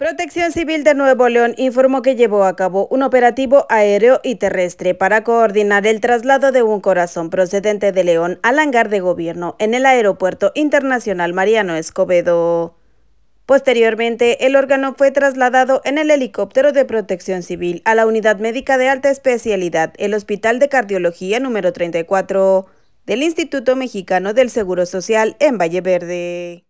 Protección Civil de Nuevo León informó que llevó a cabo un operativo aéreo y terrestre para coordinar el traslado de un corazón procedente de León al hangar de gobierno en el Aeropuerto Internacional Mariano Escobedo. Posteriormente, el órgano fue trasladado en el helicóptero de protección civil a la Unidad Médica de Alta Especialidad, el Hospital de Cardiología número 34 del Instituto Mexicano del Seguro Social en Valle Verde.